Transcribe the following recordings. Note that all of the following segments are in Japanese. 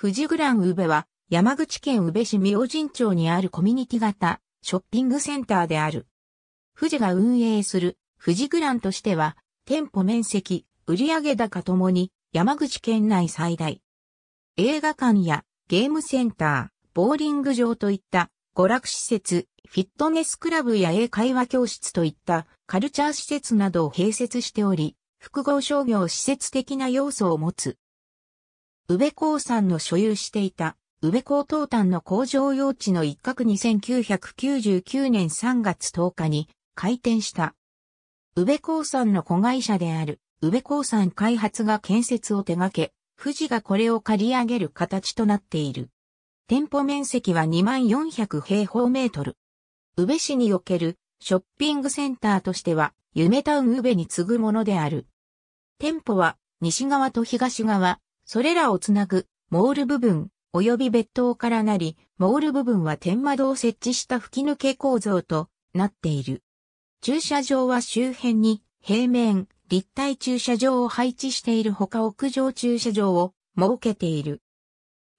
富士グラン宇部は山口県宇部市明神町にあるコミュニティ型ショッピングセンターである。富士が運営する富士グランとしては店舗面積、売上高ともに山口県内最大。映画館やゲームセンター、ボーリング場といった娯楽施設、フィットネスクラブや英会話教室といったカルチャー施設などを併設しており、複合商業施設的な要素を持つ。宇部鉱山の所有していた、宇部鉱東端の工場用地の一角に1999年3月10日に開店した。宇部鉱山の子会社である、宇部鉱山開発が建設を手掛け、富士がこれを借り上げる形となっている。店舗面積は2400平方メートル。宇部市におけるショッピングセンターとしては、夢タウン宇部に次ぐものである。店舗は西側と東側、それらをつなぐ、モール部分、及び別棟からなり、モール部分は天窓を設置した吹き抜け構造となっている。駐車場は周辺に平面、立体駐車場を配置しているほか屋上駐車場を設けている。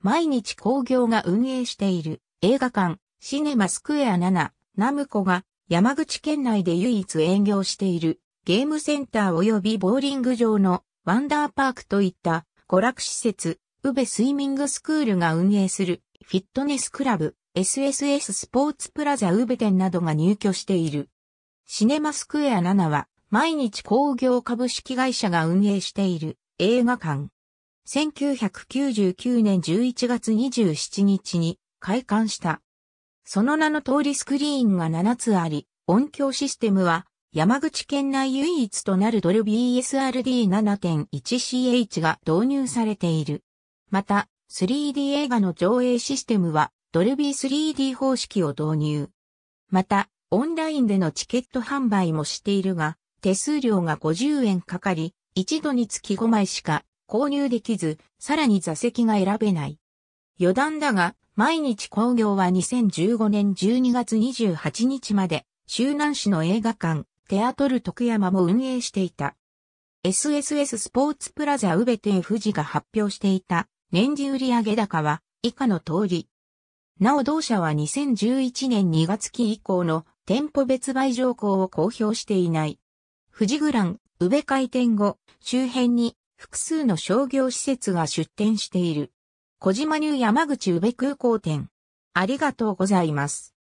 毎日工業が運営している映画館、シネマスクエア7、ナムコが山口県内で唯一営業しているゲームセンター及びボーリング場のワンダーパークといった娯楽施設、宇部スイミングスクールが運営するフィットネスクラブ、SSS スポーツプラザ宇部店などが入居している。シネマスクエア7は毎日工業株式会社が運営している映画館。1999年11月27日に開館した。その名の通りスクリーンが7つあり、音響システムは山口県内唯一となるドル BSRD7.1CH が導入されている。また、3D 映画の上映システムは、ドルビー 3D 方式を導入。また、オンラインでのチケット販売もしているが、手数料が50円かかり、一度につき5枚しか購入できず、さらに座席が選べない。余談だが、毎日工業は2015年12月28日まで、周南市の映画館、テアトル徳山も運営していた。SSS スポーツプラザ宇部店富士が発表していた年次売上高は以下の通り。なお同社は2011年2月期以降の店舗別売条項を公表していない。富士グラン、宇部開店後、周辺に複数の商業施設が出店している。小島ニュー山口宇部空港店。ありがとうございます。